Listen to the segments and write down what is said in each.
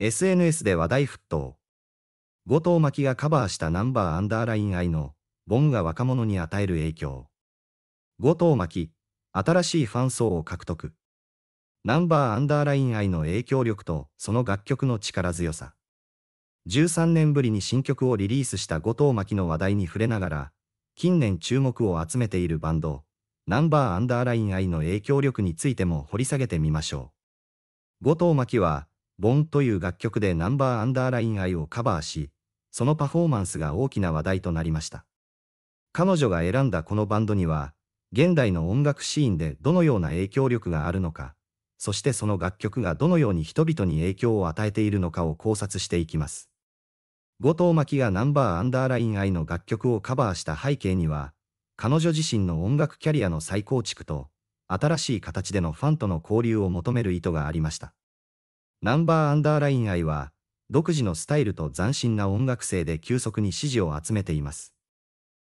SNS で話題沸騰。後藤巻がカバーしたナンバーアンダーライン愛の、ボンが若者に与える影響。後藤巻、新しいファン層を獲得。ナンバーアンダーライン愛の影響力とその楽曲の力強さ。13年ぶりに新曲をリリースした後藤巻の話題に触れながら、近年注目を集めているバンド、ナンバーアンダーライン愛の影響力についても掘り下げてみましょう。後藤巻は、ボンという楽曲でナンバーアンダーライン愛をカバーし、そのパフォーマンスが大きな話題となりました。彼女が選んだこのバンドには、現代の音楽シーンでどのような影響力があるのか、そしてその楽曲がどのように人々に影響を与えているのかを考察していきます。後藤真希がナンバーアンダーライン愛の楽曲をカバーした背景には、彼女自身の音楽キャリアの再構築と、新しい形でのファンとの交流を求める意図がありました。ナンバーアンダーライン愛は、独自のスタイルと斬新な音楽性で急速に支持を集めています。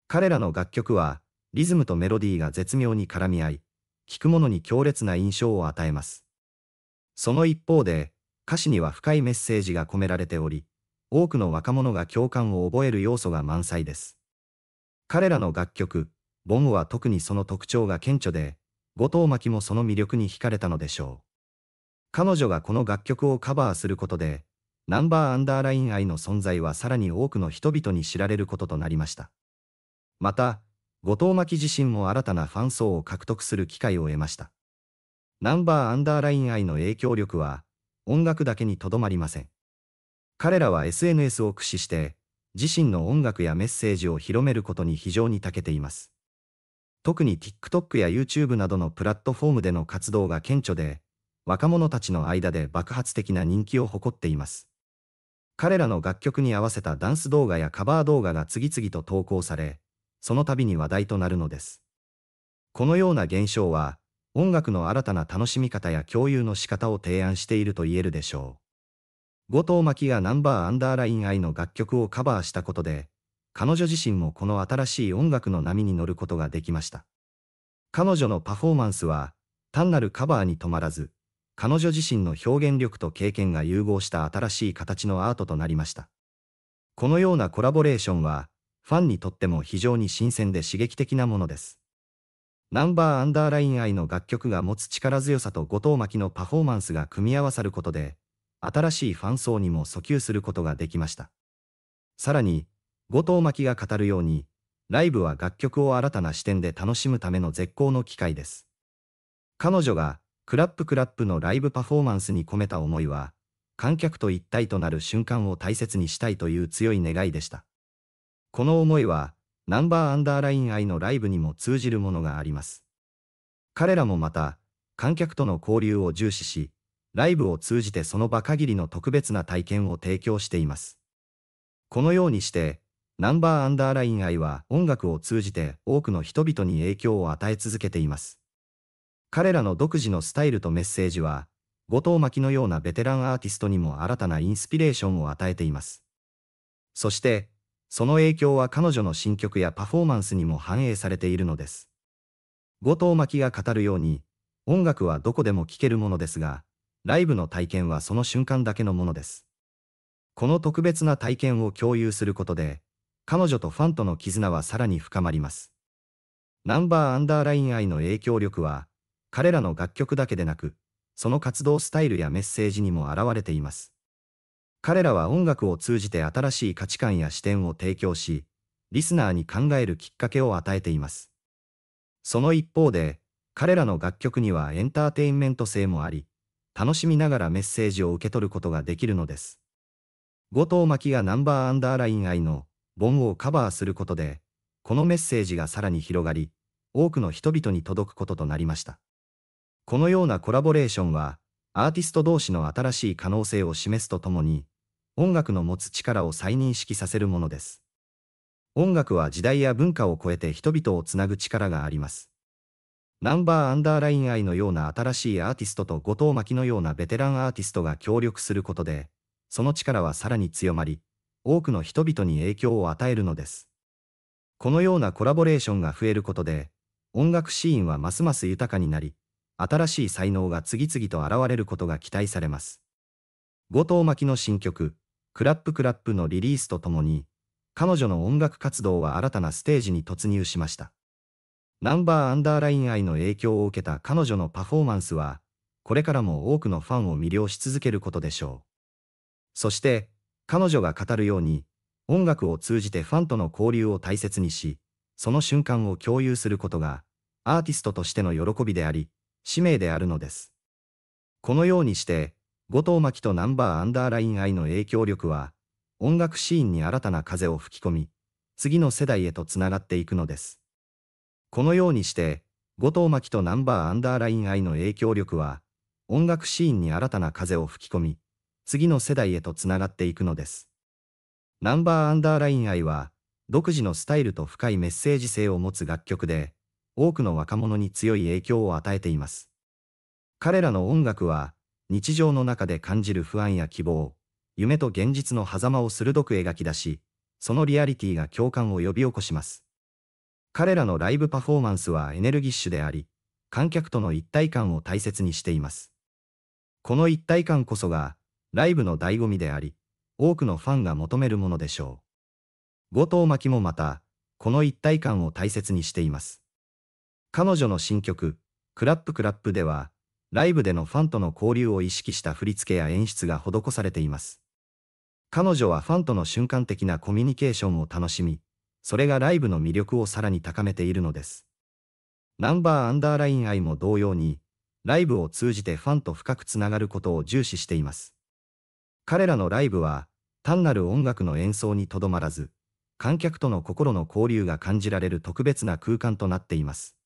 彼らの楽曲は、リズムとメロディーが絶妙に絡み合い、聴く者に強烈な印象を与えます。その一方で、歌詞には深いメッセージが込められており、多くの若者が共感を覚える要素が満載です。彼らの楽曲、ボンは特にその特徴が顕著で、後藤巻もその魅力に惹かれたのでしょう。彼女がこの楽曲をカバーすることで、ナンバーアンダーライン愛の存在はさらに多くの人々に知られることとなりました。また、後藤真希自身も新たなファン層を獲得する機会を得ました。ナンバーアンダーライン愛の影響力は、音楽だけにとどまりません。彼らは SNS を駆使して、自身の音楽やメッセージを広めることに非常に長けています。特に TikTok や YouTube などのプラットフォームでの活動が顕著で、若者たちの間で爆発的な人気を誇っています。彼らの楽曲に合わせたダンス動画やカバー動画が次々と投稿され、その度に話題となるのです。このような現象は、音楽の新たな楽しみ方や共有の仕方を提案していると言えるでしょう。後藤真希がナンバーアンダーライン愛の楽曲をカバーしたことで、彼女自身もこの新しい音楽の波に乗ることができました。彼女のパフォーマンスは、単なるカバーに止まらず、彼女自身の表現力と経験が融合した新しい形のアートとなりました。このようなコラボレーションは、ファンにとっても非常に新鮮で刺激的なものです。ナンバーアンダーライン愛の楽曲が持つ力強さと後藤巻のパフォーマンスが組み合わさることで、新しいファン層にも訴求することができました。さらに、後藤巻が語るように、ライブは楽曲を新たな視点で楽しむための絶好の機会です。彼女がクラップクラップのライブパフォーマンスに込めた思いは、観客と一体となる瞬間を大切にしたいという強い願いでした。この思いは、ナンバーアンダーライン愛のライブにも通じるものがあります。彼らもまた、観客との交流を重視し、ライブを通じてその場限りの特別な体験を提供しています。このようにして、ナンバーアンダーライン愛は音楽を通じて多くの人々に影響を与え続けています。彼らの独自のスタイルとメッセージは、後藤巻のようなベテランアーティストにも新たなインスピレーションを与えています。そして、その影響は彼女の新曲やパフォーマンスにも反映されているのです。後藤巻が語るように、音楽はどこでも聴けるものですが、ライブの体験はその瞬間だけのものです。この特別な体験を共有することで、彼女とファンとの絆はさらに深まります。ナンバーアンダーライン愛の影響力は、彼らの楽曲だけでなく、その活動スタイルやメッセージにも表れています。彼らは音楽を通じて新しい価値観や視点を提供し、リスナーに考えるきっかけを与えています。その一方で、彼らの楽曲にはエンターテインメント性もあり、楽しみながらメッセージを受け取ることができるのです。後藤真希がナンバーアンダーライン愛のンをカバーすることで、このメッセージがさらに広がり、多くの人々に届くこととなりました。このようなコラボレーションは、アーティスト同士の新しい可能性を示すとともに、音楽の持つ力を再認識させるものです。音楽は時代や文化を超えて人々をつなぐ力があります。ナンバーアンダーライン愛のような新しいアーティストと後藤巻のようなベテランアーティストが協力することで、その力はさらに強まり、多くの人々に影響を与えるのです。このようなコラボレーションが増えることで、音楽シーンはますます豊かになり、新しい才能が次々と現れることが期待されます。後藤真希の新曲、クラップクラップのリリースとともに、彼女の音楽活動は新たなステージに突入しました。ナンバーアンダーライン愛の影響を受けた彼女のパフォーマンスは、これからも多くのファンを魅了し続けることでしょう。そして、彼女が語るように、音楽を通じてファンとの交流を大切にし、その瞬間を共有することが、アーティストとしての喜びであり、使命であるのです。このようにして、後藤真希とナンバーアンダーライン愛の影響力は、音楽シーンに新たな風を吹き込み、次の世代へとつながっていくのです。このようにして、後藤真希とナンバーアンダーライン愛の影響力は、音楽シーンに新たな風を吹き込み、次の世代へとつながっていくのです。ナンバーアンダーライン愛は、独自のスタイルと深いメッセージ性を持つ楽曲で、多くの若者に強い影響を与えています。彼らの音楽は、日常の中で感じる不安や希望、夢と現実の狭間を鋭く描き出し、そのリアリティが共感を呼び起こします。彼らのライブパフォーマンスはエネルギッシュであり、観客との一体感を大切にしています。この一体感こそが、ライブの醍醐味であり、多くのファンが求めるものでしょう。後藤真希もまた、この一体感を大切にしています。彼女の新曲、クラップクラップでは、ライブでのファンとの交流を意識した振り付けや演出が施されています。彼女はファンとの瞬間的なコミュニケーションを楽しみ、それがライブの魅力をさらに高めているのです。ナンバーアンダーライン愛も同様に、ライブを通じてファンと深くつながることを重視しています。彼らのライブは、単なる音楽の演奏にとどまらず、観客との心の交流が感じられる特別な空間となっています。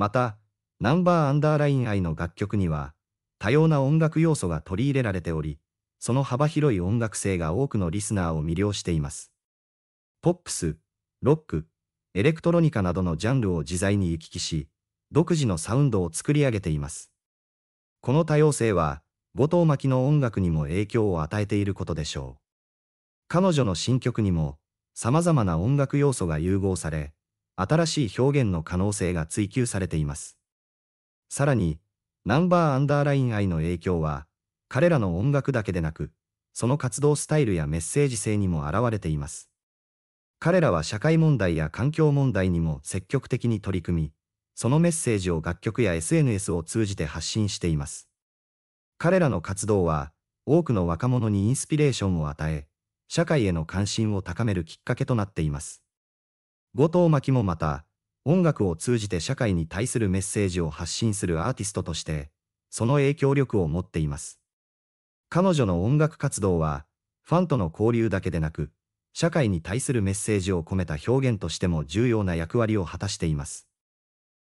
また、ナンバーアンダーライン愛の楽曲には、多様な音楽要素が取り入れられており、その幅広い音楽性が多くのリスナーを魅了しています。ポップス、ロック、エレクトロニカなどのジャンルを自在に行き来し、独自のサウンドを作り上げています。この多様性は、後藤巻の音楽にも影響を与えていることでしょう。彼女の新曲にも、様々な音楽要素が融合され、新しい表現の可能性が追求されています。さらに、ナンバーアンダーライン愛の影響は、彼らの音楽だけでなく、その活動スタイルやメッセージ性にも表れています。彼らは社会問題や環境問題にも積極的に取り組み、そのメッセージを楽曲や SNS を通じて発信しています。彼らの活動は、多くの若者にインスピレーションを与え、社会への関心を高めるきっかけとなっています。後藤真希もまた、音楽を通じて社会に対するメッセージを発信するアーティストとして、その影響力を持っています。彼女の音楽活動は、ファンとの交流だけでなく、社会に対するメッセージを込めた表現としても重要な役割を果たしています。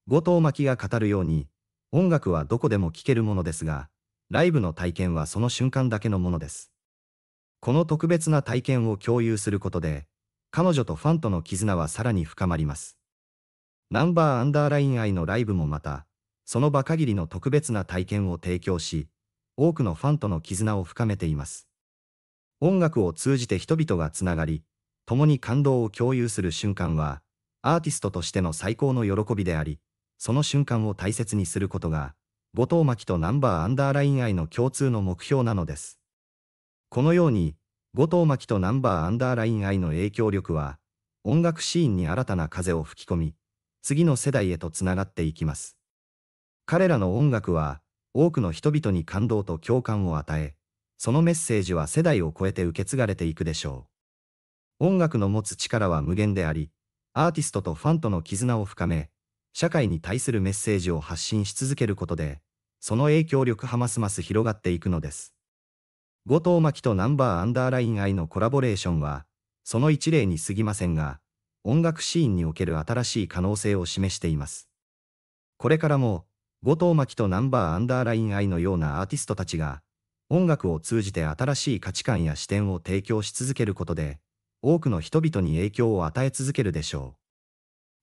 後藤真希が語るように、音楽はどこでも聴けるものですが、ライブの体験はその瞬間だけのものです。この特別な体験を共有することで、彼女とファンとの絆はさらに深まります。ナンバーアンダーライン愛のライブもまた、その場限りの特別な体験を提供し、多くのファンとの絆を深めています。音楽を通じて人々がつながり、共に感動を共有する瞬間は、アーティストとしての最高の喜びであり、その瞬間を大切にすることが、後藤真希とナンバーアンダーライン愛の共通の目標なのです。このように、後藤真希とナンバーアンダーライン愛の影響力は、音楽シーンに新たな風を吹き込み、次の世代へとつながっていきます。彼らの音楽は、多くの人々に感動と共感を与え、そのメッセージは世代を超えて受け継がれていくでしょう。音楽の持つ力は無限であり、アーティストとファンとの絆を深め、社会に対するメッセージを発信し続けることで、その影響力はますます広がっていくのです。後藤真希とナンバーアンダーライン愛のコラボレーションは、その一例に過ぎませんが、音楽シーンにおける新しい可能性を示しています。これからも、後藤真希とナンバーアンダーライン愛のようなアーティストたちが、音楽を通じて新しい価値観や視点を提供し続けることで、多くの人々に影響を与え続けるでしょう。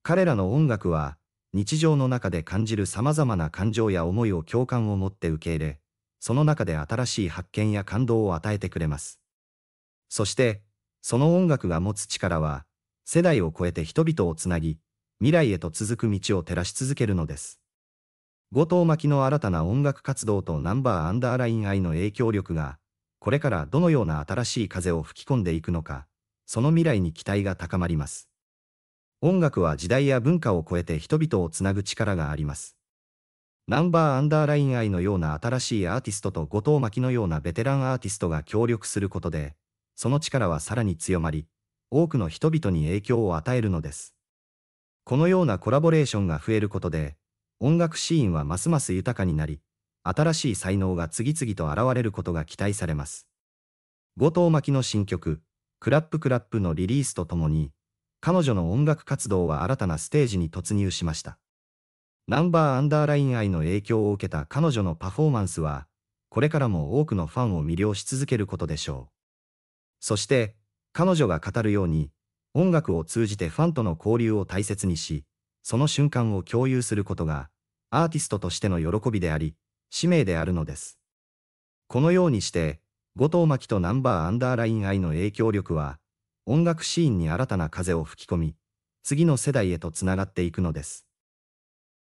彼らの音楽は、日常の中で感じる様々な感情や思いを共感を持って受け入れ、その中で新しい発見や感動を与えてくれます。そして、その音楽が持つ力は、世代を超えて人々をつなぎ、未来へと続く道を照らし続けるのです。後藤巻の新たな音楽活動とナンバーアンダーライン愛の影響力が、これからどのような新しい風を吹き込んでいくのか、その未来に期待が高まります。音楽は時代や文化を超えて人々をつなぐ力があります。ナンバーアンダーライン愛のような新しいアーティストと後藤巻のようなベテランアーティストが協力することで、その力はさらに強まり、多くの人々に影響を与えるのです。このようなコラボレーションが増えることで、音楽シーンはますます豊かになり、新しい才能が次々と現れることが期待されます。後藤巻の新曲、クラップクラップのリリースとともに、彼女の音楽活動は新たなステージに突入しました。ナンバーアンダーライン愛の影響を受けた彼女のパフォーマンスは、これからも多くのファンを魅了し続けることでしょう。そして、彼女が語るように、音楽を通じてファンとの交流を大切にし、その瞬間を共有することが、アーティストとしての喜びであり、使命であるのです。このようにして、後藤真希とナンバーアンダーライン愛の影響力は、音楽シーンに新たな風を吹き込み、次の世代へとつながっていくのです。